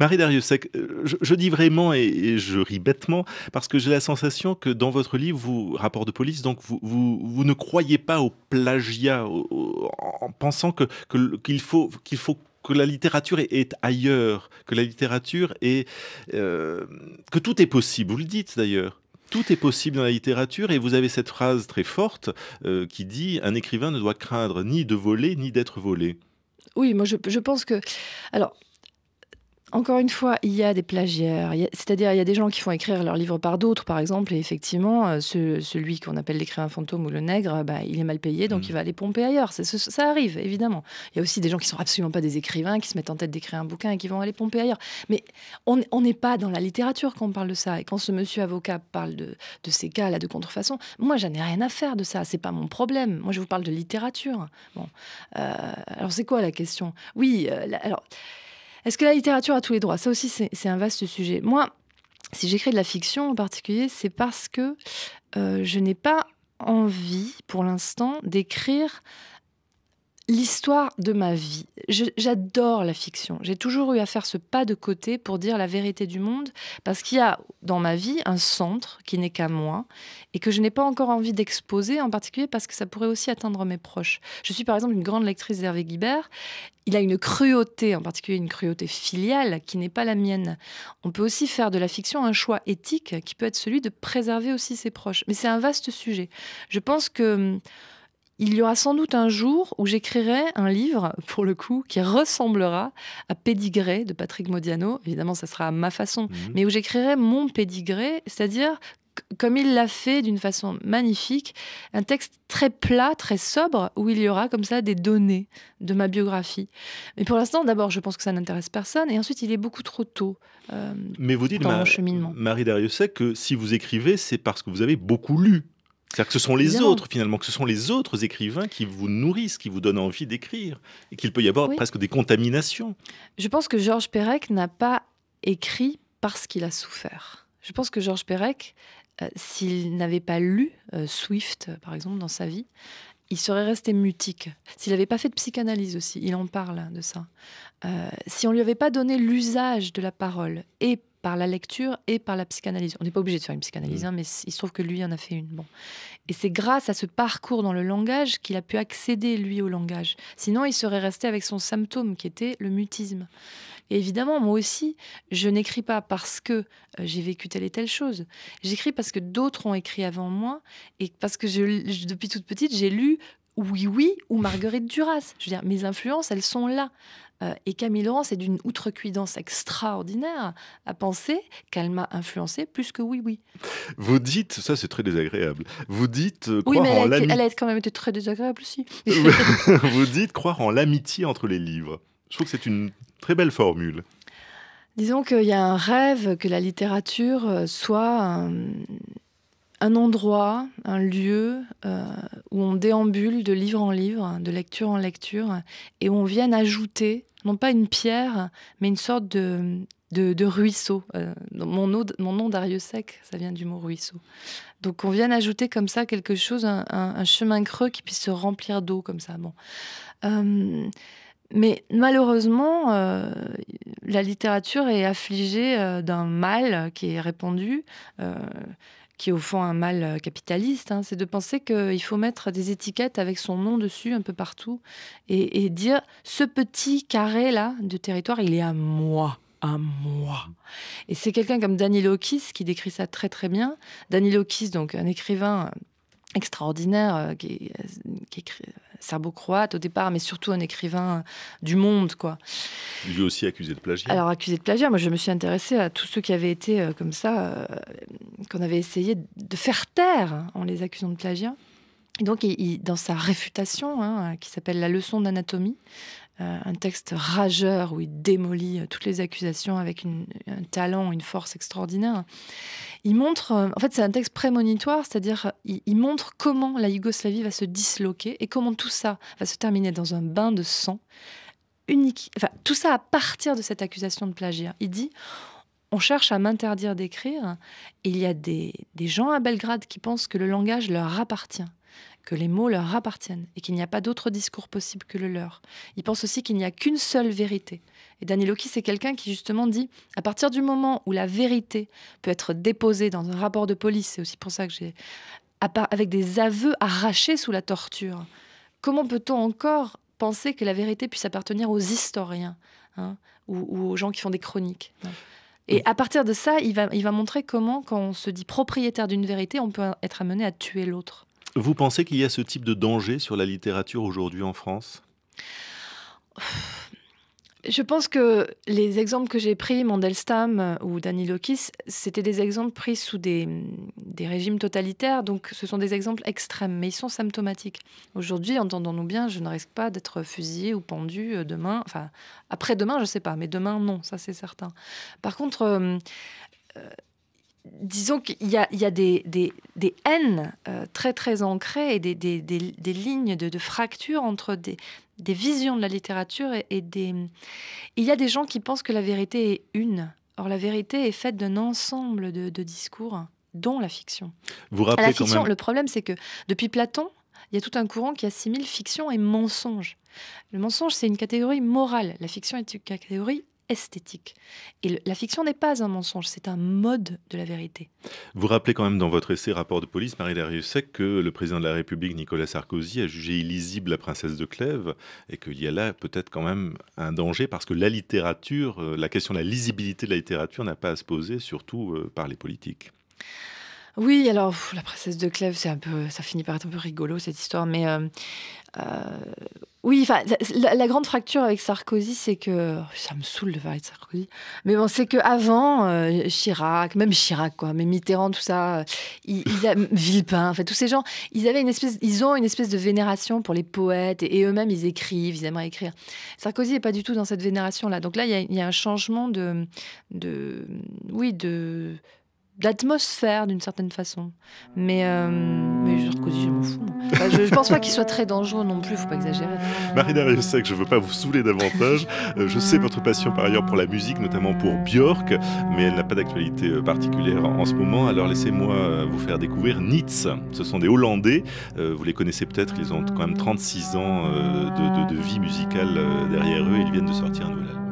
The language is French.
Marie Dariussec, euh, je, je, dis vraiment et, je ris bêtement parce que j'ai la sensation que dans votre livre, vous, rapport de police, donc vous, ne croyez pas au plagiat en pensant que, qu'il faut, qu'il faut que la littérature est, ailleurs, que la littérature est... Euh, que tout est possible, vous le dites d'ailleurs. Tout est possible dans la littérature et vous avez cette phrase très forte euh, qui dit ⁇ Un écrivain ne doit craindre ni de voler ni d'être volé ⁇ Oui, moi je, je pense que... Alors, encore une fois, il y a des plagiaires, c'est-à-dire il y a des gens qui font écrire leurs livres par d'autres, par exemple, et effectivement, euh, celui qu'on appelle l'écrivain fantôme ou le nègre, euh, bah, il est mal payé, donc mm. il va aller pomper ailleurs. Ça, arrive, évidemment. Il y a aussi des gens qui sont absolument pas des écrivains, qui se mettent en tête d'écrire un bouquin et qui vont aller pomper ailleurs. Mais on n'est pas dans la littérature quand on parle de ça. Et quand ce monsieur avocat parle de, ces cas-là de contrefaçon, moi, j'en ai rien à faire de ça. C'est pas mon problème. Moi, je vous parle de littérature. Bon. Euh, alors, c'est quoi la question Oui, alors. Est-ce que la littérature a tous les droits Ça aussi, c'est un vaste sujet. Moi, si j'écris de la fiction en particulier, c'est parce que euh, je n'ai pas envie, pour l'instant, d'écrire l'histoire de ma vie. J'adore la fiction. J'ai toujours eu à faire ce pas de côté pour dire la vérité du monde, parce qu'il y a dans ma vie un centre qui n'est qu'à moi et que je n'ai pas encore envie d'exposer, en particulier parce que ça pourrait aussi atteindre mes proches. Je suis par exemple une grande lectrice d'Hervé Guibert. Il a une cruauté, en particulier une cruauté filiale, qui n'est pas la mienne. On peut aussi faire de la fiction un choix éthique qui peut être celui de préserver aussi ses proches. Mais c'est un vaste sujet. Je pense que... Hum, il y aura sans doute un jour où j'écrirai un livre, pour le coup, qui ressemblera à Pédigré de Patrick Modiano. Évidemment, ça sera à ma façon, mhm. mais où j'écrirai mon Pédigré, c'est-à-dire comme il l'a fait d'une façon magnifique, un texte très plat, très sobre, où il y aura comme ça des données de ma biographie. Mais pour l'instant, d'abord, je pense que ça n'intéresse personne, et ensuite, il est beaucoup trop tôt. Euh, mais vous dites, dans cheminement. Marie Dariussec, que si vous écrivez, c'est parce que vous avez beaucoup lu. C'est-à-dire que ce sont les autres, finalement, que ce sont les autres écrivains qui vous nourrissent, qui vous donnent envie d'écrire, et qu'il peut y avoir presque des contaminations. Je pense que Georges Pérec n'a pas écrit parce qu'il a souffert. Je pense que Georges Pérec, euh, s'il n'avait pas lu euh, Swift, euh, par exemple, dans sa vie, il serait resté mutique. S'il n'avait pas fait de psychanalyse aussi, il en parle hein, de ça. si on lui avait pas donné l'usage de la parole et par la lecture et par la psychanalyse. On n'est pas obligé de faire une psychanalyse, mmh. hein, mais il se trouve que lui en a fait une. Bon. Et c'est grâce à ce parcours dans le langage qu'il a pu accéder, lui, au langage. Sinon, il serait resté avec son symptôme, qui était le mutisme. Et évidemment, moi aussi, je n'écris pas parce que euh, j'ai vécu telle et telle chose. J'écris parce que d'autres ont écrit avant moi et parce que depuis toute petite, j'ai lu oui Oui ou Marguerite Duras. Je veux dire, mes influences, elles sont là. Euh, et Camille Laurent, c'est d'une outrecuidance extraordinaire à penser qu'elle m'a influencé plus que oui, oui. Vous dites, ça c'est très désagréable, vous dites euh, croire mais elle en l'amitié. Elle a quand même été très désagréable aussi. vous dites croire en l'amitié entre les livres. Je trouve que c'est une très belle formule. Disons qu'il y a un rêve que la littérature euh, soit un endroit, un lieu euh, où on déambule de livre en livre, de lecture en lecture, et où on vient ajouter, non pas une pierre, mais une sorte de, de, ruisseau. Euh, mon, nom Darius Sec, ça vient du mot ruisseau. Donc on vient ajouter comme ça quelque chose, un, chemin creux qui puisse se remplir d'eau comme ça. Bon. Euh, mais malheureusement, la littérature est affligée d'un mal qui est répandu qui au fond un mal euh, capitaliste, hein, c'est de penser qu'il faut mettre des étiquettes avec son nom dessus un peu partout et, dire ce petit carré-là de territoire, il est à moi à moi. Et c'est quelqu'un comme Danilo Kiss qui décrit ça très très bien. Danilo Kiss, donc un écrivain euh, extraordinaire euh, qui écrit serbo-croate au départ, mais surtout un écrivain euh, du monde, quoi. Lui aussi accusé de plagiat. Alors accusé de plagiat, moi je me suis intéressée à tous ceux qui avaient été euh, comme ça, euh, qu'on avait essayé de faire taire hein, en les accusant de plagiat. Et donc, dans sa réfutation, hein, qui s'appelle La leçon d'anatomie, euh, un texte rageur où il démolit euh, toutes les accusations avec une, un talent, une force extraordinaire. Il montre, euh, en fait, c'est un texte prémonitoire, c'est-à-dire il, montre comment la Yougoslavie va se disloquer et comment tout ça va se terminer dans un bain de sang unique. Enfin, tout ça à partir de cette accusation de plagiat. Il dit. On cherche à m'interdire d'écrire. Il y a des gens à Belgrade qui pensent que le langage leur appartient que les mots leur appartiennent et qu'il n'y a pas d'autre discours possible que le leur. Il pense aussi qu'il n'y a qu'une seule vérité. Et Daniloki, c'est quelqu'un qui justement dit, à partir du moment où la vérité peut être déposée dans un rapport de police, c'est aussi pour ça que j'ai... Avec des aveux arrachés sous la torture, comment peut-on encore penser que la vérité puisse appartenir aux historiens hein, ou, aux gens qui font des chroniques hein Et à partir de ça, il va, il va montrer comment, quand on se dit propriétaire d'une vérité, on peut être amené à tuer l'autre. Vous pensez qu'il y a ce type de danger sur la littérature aujourd'hui en France Je pense que les exemples que j'ai pris, Mandelstam euh, ou Danny Lokis, c'était des exemples pris sous mm, des, régimes totalitaires, donc ce sont des exemples extrêmes, mais ils sont symptomatiques. Aujourd'hui, entendons-nous bien, je ne risque pas d'être fusillé ou pendu euh, demain, enfin après-demain, je ne sais pas, mais demain, non, ça c'est certain. Par contre, euh, disons qu'il y a, des, haines euh, très très ancrées et des, lignes de, fracture entre des, visions de la littérature et, des... Il y a des gens qui pensent que la vérité est une. Or, la vérité est faite d'un ensemble de, discours, dont la fiction. Vous rappelez Le problème, c'est que depuis Platon, il y a tout un courant qui assimile fiction et mensonge. Le mensonge, c'est une catégorie morale. La fiction est une catégorie esthétique. Et la fiction n'est pas un mensonge, c'est un mode de la vérité. Vous rappelez quand même dans votre essai Rapport de police, marie Sec, que le président de la République, Nicolas Sarkozy, a jugé illisible la princesse de Clèves et qu'il y a là peut-être quand même un danger parce que la littérature, euh, la question de la lisibilité de la littérature n'a pas à se poser, surtout euh, par les politiques. Oui, alors la princesse de Clèves, c'est un peu, ça finit par être un peu rigolo cette histoire, mais euh, oui, enfin, la, grande fracture avec Sarkozy, c'est que oh, ça me saoule de parler de Sarkozy. Mais bon, c'est que avant euh, Chirac, même Chirac, quoi, mais Mitterrand, tout ça, euh, ils, a... Villepin, tous ces gens, ils avaient une espèce, ils ont une espèce de vénération pour les poètes et, eux-mêmes, ils écrivent, ils aimeraient écrire. Sarkozy n'est pas du tout dans cette vénération-là. Donc là, il y, y, a un changement de, de, oui, de d'atmosphère d'une certaine façon. Mais, euh, je m'en fous. je, pense pas qu'il soit très dangereux non plus, faut pas exagérer. Marie je sais que je veux pas vous saouler davantage. Euh, je sais votre passion par ailleurs pour la musique, notamment pour Björk, mais elle n'a pas d'actualité euh, particulière en, ce moment. Alors laissez-moi vous faire découvrir Nitz. Ce sont des Hollandais, vous les connaissez peut-être, ils ont quand même 36 ans de, de, vie musicale derrière eux et ils viennent de sortir un nouvel album.